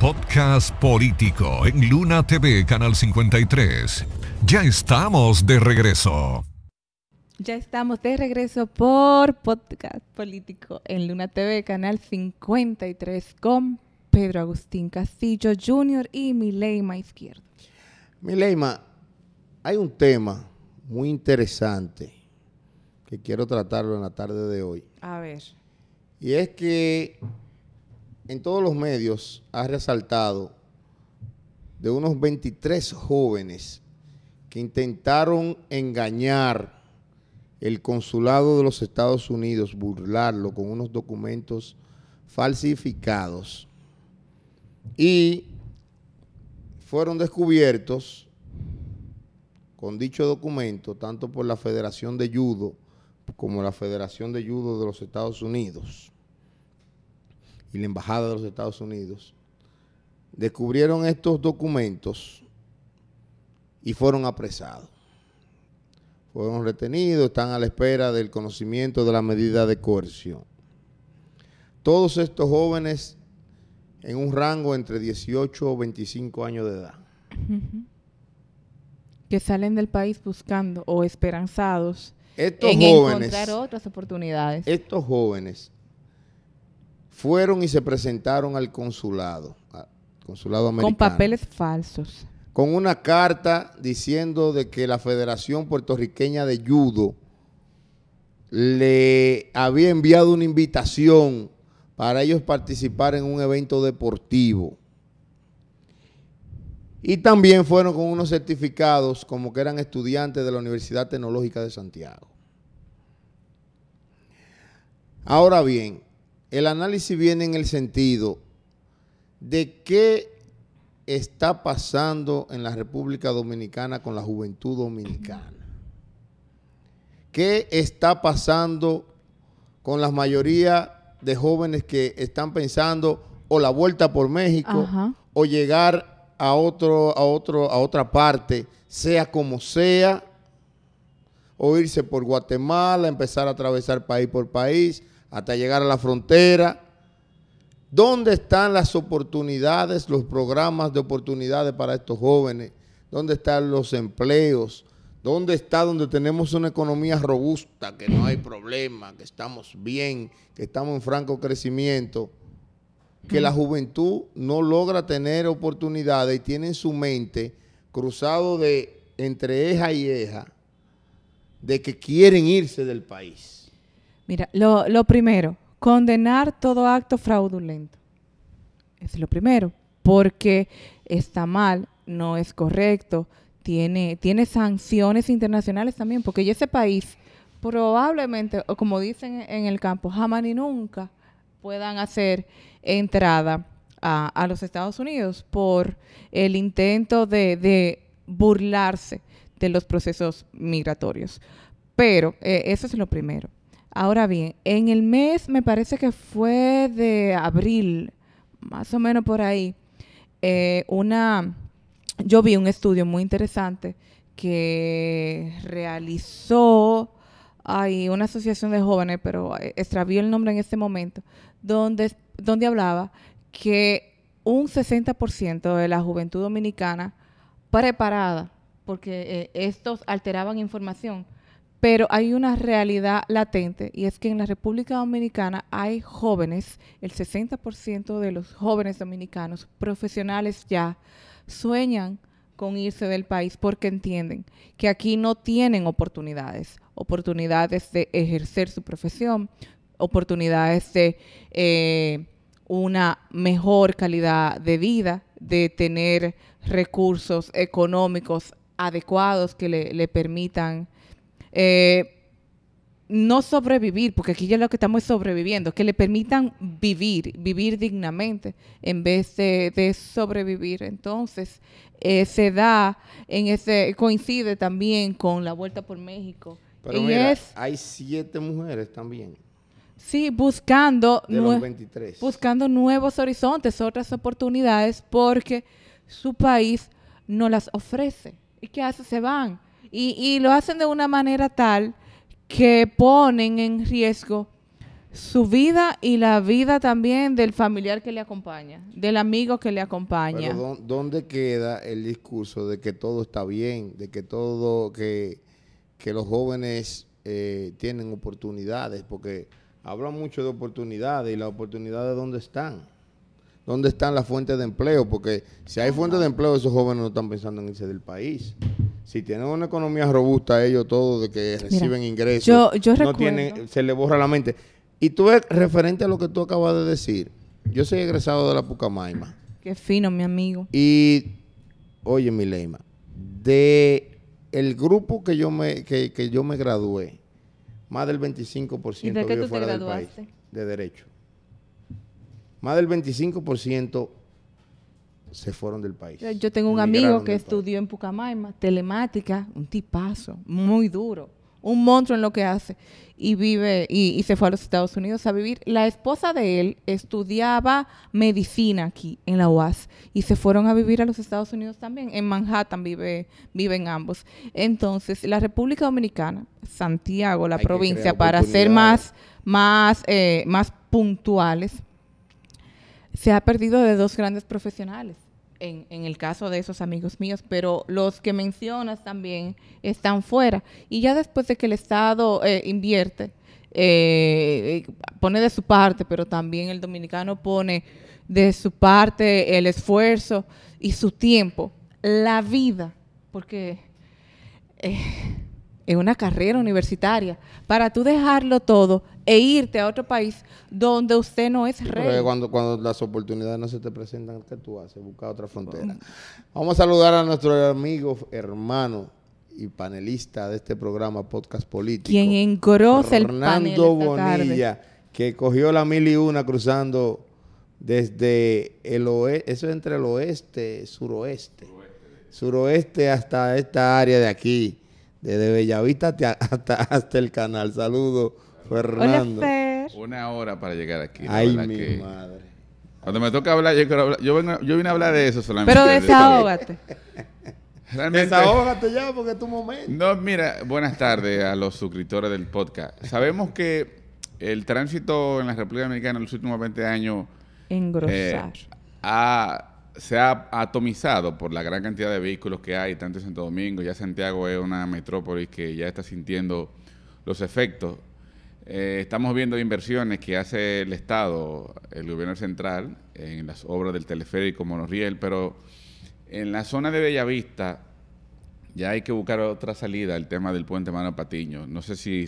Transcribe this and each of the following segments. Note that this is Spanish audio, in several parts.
Podcast político en Luna TV, Canal 53. Ya estamos de regreso. Ya estamos de regreso por Podcast político en Luna TV, Canal 53, con Pedro Agustín Castillo Jr. y Mileima Izquierdo. Mileima, hay un tema muy interesante que quiero tratarlo en la tarde de hoy. A ver. Y es que en todos los medios ha resaltado de unos 23 jóvenes que intentaron engañar el consulado de los Estados Unidos, burlarlo con unos documentos falsificados y fueron descubiertos con dicho documento tanto por la Federación de Judo como la Federación de Judo de los Estados Unidos y la Embajada de los Estados Unidos, descubrieron estos documentos y fueron apresados. Fueron retenidos, están a la espera del conocimiento de la medida de coerción. Todos estos jóvenes en un rango entre 18 o 25 años de edad. Que salen del país buscando o esperanzados en encontrar otras oportunidades. Estos jóvenes fueron y se presentaron al consulado, al consulado americano. Con papeles falsos. Con una carta diciendo de que la Federación Puertorriqueña de Judo le había enviado una invitación para ellos participar en un evento deportivo. Y también fueron con unos certificados como que eran estudiantes de la Universidad Tecnológica de Santiago. Ahora bien, el análisis viene en el sentido de qué está pasando en la República Dominicana con la juventud dominicana. ¿Qué está pasando con la mayoría de jóvenes que están pensando o la vuelta por México o llegar a otro, a otro, a otra parte, sea como sea, o irse por Guatemala, empezar a atravesar país por país? hasta llegar a la frontera. ¿Dónde están las oportunidades, los programas de oportunidades para estos jóvenes? ¿Dónde están los empleos? ¿Dónde está donde tenemos una economía robusta, que no hay problema, que estamos bien, que estamos en franco crecimiento? Que la juventud no logra tener oportunidades y tiene su mente cruzado de entre eja y eja de que quieren irse del país. Mira, lo, primero, condenar todo acto fraudulento. Es lo primero, porque está mal, no es correcto, tiene, sanciones internacionales también, porque ese país probablemente, o como dicen en el campo, jamás ni nunca puedan hacer entrada a, los Estados Unidos por el intento de, burlarse de los procesos migratorios. Pero eh, eso es lo primero. Ahora bien, en el mes, me parece que fue de abril, más o menos por ahí, eh, una, yo vi un estudio muy interesante que realizó hay una asociación de jóvenes, pero eh, extravió el nombre en este momento, donde, donde hablaba que un 60% de la juventud dominicana preparada, porque eh, estos alteraban información, pero hay una realidad latente y es que en la República Dominicana hay jóvenes, el 60% de los jóvenes dominicanos profesionales ya sueñan con irse del país porque entienden que aquí no tienen oportunidades, oportunidades de ejercer su profesión, oportunidades de eh, una mejor calidad de vida, de tener recursos económicos adecuados que le permitan eh, no sobrevivir, porque aquí ya lo que estamos es sobreviviendo, que le permitan vivir, vivir dignamente en vez de, sobrevivir. Entonces, eh, se da, en ese coincide también con la vuelta por México. Pero es, hay siete mujeres también. Sí, buscando, buscando nuevos horizontes, otras oportunidades, porque su país no las ofrece. ¿Y qué hace? Se van y, lo hacen de una manera tal que ponen en riesgo su vida y la vida también del familiar que le acompaña, del amigo que le acompaña. ¿dónde queda el discurso de que todo está bien, de que todo, que, que los jóvenes eh, tienen oportunidades? Porque hablan mucho de oportunidades y las oportunidades dónde están. ¿Dónde están las fuentes de empleo? Porque si hay fuentes de empleo, esos jóvenes no están pensando en irse del país si tienen una economía robusta, ellos todos de que reciben ingresos, yo, no se le borra la mente. Y tú, referente a lo que tú acabas de decir, yo soy egresado de la Pucamaima. Qué fino, mi amigo. Y, oye, mi Leima, de el grupo que yo me, yo me gradué, más del 25% ¿Y de qué tú fuera te graduaste? del país, de derecho. Más del 25% se fueron del país. Yo tengo un amigo que estudió en Pucamaima, telemática, un tipazo, muy duro, un monstruo en lo que hace, y vive, y, se fue a los Estados Unidos a vivir. La esposa de él estudiaba medicina aquí en la UAS y se fueron a vivir a los Estados Unidos también. En Manhattan vive, viven ambos. Entonces, la República Dominicana, Santiago, la provincia, para ser más, más, eh, más puntuales, se ha perdido de dos grandes profesionales en, el caso de esos amigos míos, pero los que mencionas también están fuera. Y ya después de que el Estado eh, invierte, eh, pone de su parte, pero también el dominicano pone de su parte el esfuerzo y su tiempo, la vida, porque eh, es una carrera universitaria. Para tú dejarlo todo e irte a otro país donde usted no es rey. cuando, cuando las oportunidades no se te presentan, ¿qué tú haces? Busca otra frontera. Vamos a saludar a nuestro amigo, hermano y panelista de este programa Podcast Político. Quien engrosa el panel Fernando Bonilla, que cogió la mil y una cruzando desde el oeste, eso es entre el oeste, suroeste, suroeste hasta esta área de aquí, desde Bellavista hasta, hasta el canal. Saludos. Fernando. Una hora para llegar aquí. Ay, mi madre. Cuando me toca hablar, yo, vine a hablar de eso solamente. Pero desahógate. Desahógate ya porque es tu momento. No, mira, buenas tardes a los suscriptores del podcast. Sabemos que el tránsito en la República Dominicana en los últimos 20 años eh, se ha atomizado por la gran cantidad de vehículos que hay, tanto en Santo Domingo, ya Santiago es una metrópolis que ya está sintiendo los efectos eh, estamos viendo inversiones que hace el Estado, el gobierno central, en las obras del teleférico Monorriel, pero en la zona de Bellavista ya hay que buscar otra salida el tema del puente Mano Patiño. No sé si,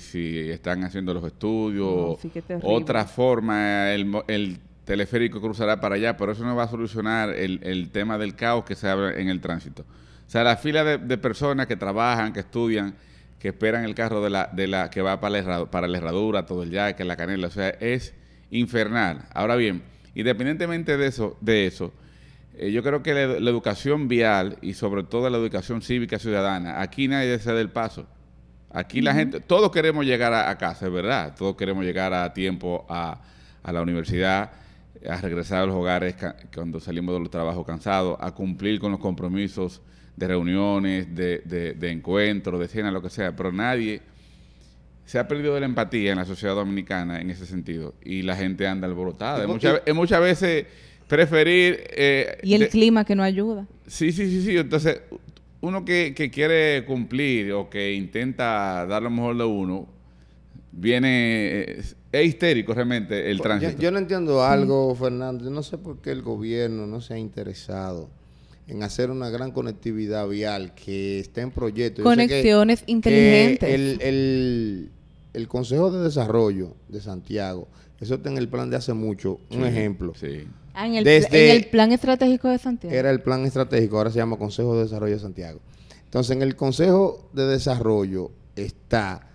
están haciendo los estudios, otra forma, el, teleférico cruzará para allá, pero eso no va a solucionar el, tema del caos que se abre en el tránsito. O sea, la fila de personas que trabajan, que estudian, que esperan el carro de la, de la que va para la, herradura, todo el yaque, la canela, o sea, es infernal. Ahora bien, independientemente de eso, de eso eh, yo creo que la, educación vial y sobre todo la educación cívica ciudadana, aquí nadie se da el paso. Aquí la gente, todos queremos llegar a, casa, es verdad, todos queremos llegar a tiempo a, a la universidad, a regresar a los hogares cuando salimos de los trabajos cansados, a cumplir con los compromisos de reuniones, de, encuentros, de cena, lo que sea, pero nadie se ha perdido de la empatía en la sociedad dominicana en ese sentido y la gente anda alborotada. Muchas, muchas veces preferir... Eh, y el clima que no ayuda. Sí, sí, sí, sí. Entonces, uno que, que, quiere cumplir o que intenta dar lo mejor de uno, viene... Es histérico realmente el pues, tránsito. Yo, no entiendo algo, Fernando. no sé por qué el gobierno no se ha interesado en hacer una gran conectividad vial que esté en proyecto. Conexiones que, inteligentes. el, el, Consejo de Desarrollo de Santiago, eso está en el plan de hace mucho. un ejemplo. Sí. Ah, en el, el plan estratégico de Santiago. Era el plan estratégico, ahora se llama Consejo de Desarrollo de Santiago. Entonces, en el Consejo de Desarrollo está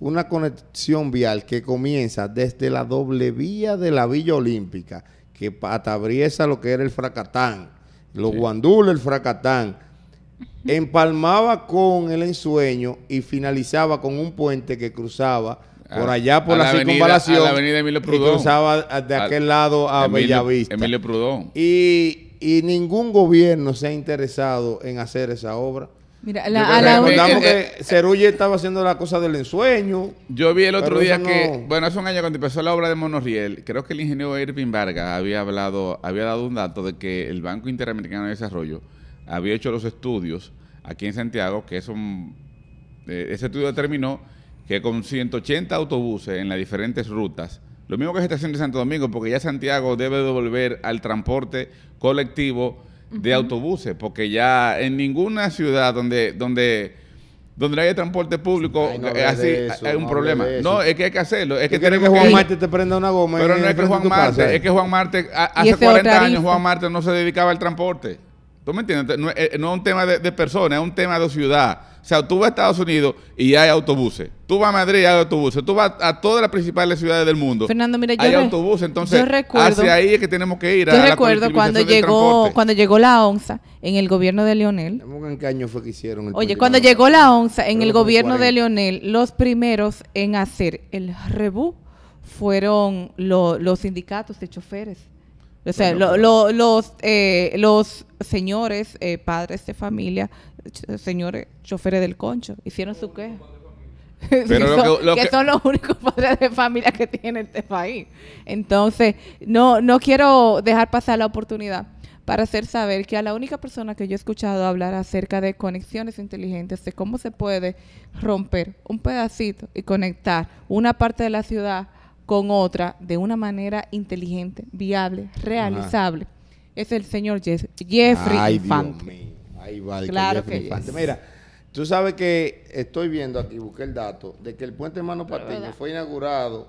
una conexión vial que comienza desde la doble vía de la Villa Olímpica, que atabriesa lo que era el Fracatán, los guandules, el fracatán. Empalmaba con el ensueño y finalizaba con un puente que cruzaba por ah, allá por la, circunvalación. Y cruzaba de aquel lado a Bellavista. Emilio Prudón. y ningún gobierno se ha interesado en hacer esa obra. Mira, a la recordamos eh, que Cerulle estaba haciendo la cosa del ensueño. Yo vi el otro día que, bueno, hace un año cuando empezó la obra de Monoriel creo que el ingeniero Irving Vargas había hablado, había dado un dato de que el Banco Interamericano de Desarrollo había hecho los estudios aquí en Santiago, que es eh, ese estudio determinó que con 180 autobuses en las diferentes rutas, lo mismo que la estación de Santo Domingo, porque ya Santiago debe devolver al transporte colectivo de autobuses, porque ya en ninguna ciudad donde, donde, donde haya transporte público, así hay un problema. No, es que hay que hacerlo. Es que tenemos Juan Marte te prenda una goma. Pero no es que Juan Marte, es que Juan Marte, hace 40 años Juan Marte no se dedicaba al transporte. ¿Tú me entiendes? No, eh, es, un tema de, personas, es un tema de ciudad. O sea, tú vas a Estados Unidos y hay autobuses. Tú vas a Madrid y hay autobuses. Tú vas a todas las principales ciudades del mundo. Fernando, mira, yo hay autobuses, entonces recuerdo, hacia ahí es que tenemos que ir. A, yo recuerdo cuando llegó cuando llegó la ONSA en el gobierno de Leonel. ¿Qué año fue que hicieron? El Oye, cuando llegó la ONSA en el gobierno de Leonel, los primeros en hacer el rebú fueron los sindicatos de choferes o sea, los, eh, los señores, eh, padres de familia, señores choferes del concho, hicieron su queja. que, son, los únicos padres de familia que tiene este país. Entonces, no, no quiero dejar pasar la oportunidad para hacer saber que a la única persona que yo he escuchado hablar acerca de conexiones inteligentes, de cómo se puede romper un pedacito y conectar una parte de la ciudad con otra de una manera inteligente, viable, realizable, es el señor Jeff Jeffrey Ay, Ahí va el claro Mira, tú sabes que estoy viendo aquí, busqué el dato, de que el puente Hermano Patiño fue inaugurado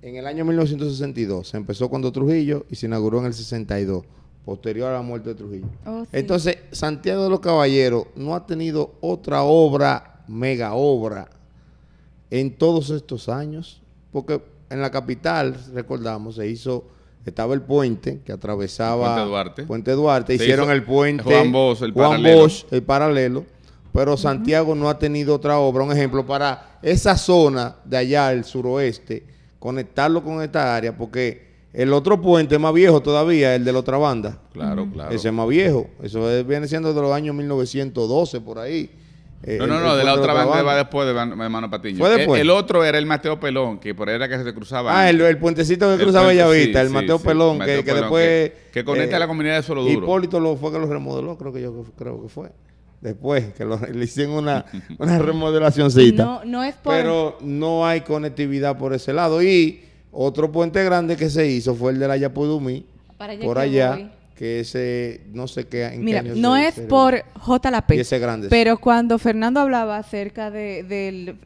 en el año 1962. Se empezó cuando Trujillo y se inauguró en el 62 posterior a la muerte de Trujillo. Oh, Entonces, Santiago de los Caballeros no ha tenido otra obra, mega obra, en todos estos años, porque en la capital, recordamos, se hizo estaba el puente que atravesaba Puente Duarte. Puente Duarte. Hicieron el puente Juan Bosch, el, paralelo. paralelo. Pero Santiago no ha tenido otra obra. Un ejemplo para esa zona de allá, el suroeste, conectarlo con esta área, porque el otro puente más viejo todavía, el de la otra banda. Claro, claro. Ese es más viejo. Eso viene siendo de los años 1912, por ahí. Eh, no, no, no, de la otra banda va después de Mano Patiño. E, el, otro era el Mateo Pelón, que por ahí era que se cruzaba. Ah, el, puentecito que cruzaba ella ahorita, el Mateo Pelón, que, después. Que, conecta a eh, la comunidad de Soloduro. Hipólito fue que lo remodeló, creo que yo creo que fue. Después, que le hicieron una, una remodelacióncita. No, no es Pero no hay conectividad por ese lado. Y otro puente grande que se hizo fue el de la Yapudumí, por allá que ese no sé qué. En Mira, no es por J. La P. Pero cuando Fernando hablaba acerca eh,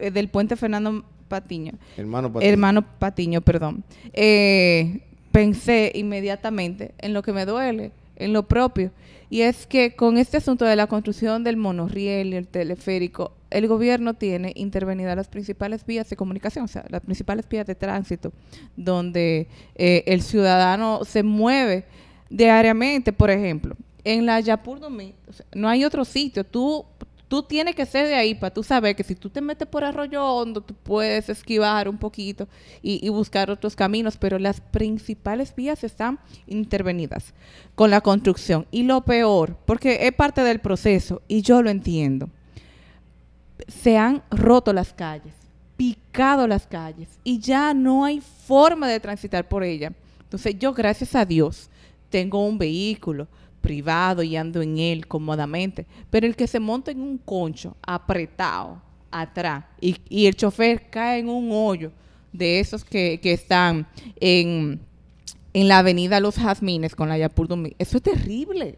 del, puente Fernando Patiño. Hermano Patiño. perdón. Eh, pensé inmediatamente en lo que me duele, en lo propio. Y es que con este asunto de la construcción del monorriel y el teleférico, el gobierno tiene intervenidas las principales vías de comunicación, o sea, las principales vías de tránsito, donde eh, el ciudadano se mueve diariamente, por ejemplo. En la Yapur no hay otro sitio. Tú, tú tienes que ser de ahí para tú saber que si tú te metes por arroyo hondo, tú puedes esquivar un poquito y, y buscar otros caminos, pero las principales vías están intervenidas con la construcción. Y lo peor, porque es parte del proceso y yo lo entiendo, se han roto las calles, picado las calles y ya no hay forma de transitar por ella. Entonces yo, gracias a Dios, tengo un vehículo privado y ando en él cómodamente, pero el que se monta en un concho apretado atrás y, el chofer cae en un hoyo de esos que, están en, la avenida Los Jazmines con la Yapur Domingo, eso es terrible.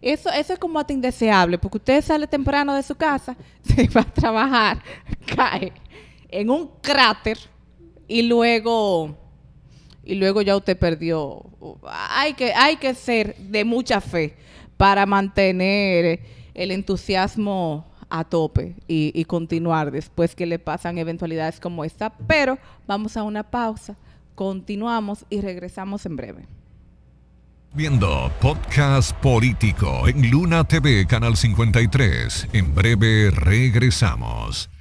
Eso, eso es como hasta indeseable, porque usted sale temprano de su casa, se va a trabajar, cae en un cráter y luego y luego ya usted perdió. Hay que, hay que ser de mucha fe para mantener eh, el entusiasmo a tope y, y continuar después que le pasan eventualidades como esta. Pero vamos a una pausa, continuamos y regresamos en breve. Viendo Podcast Político en Luna TV, Canal 53. En breve regresamos.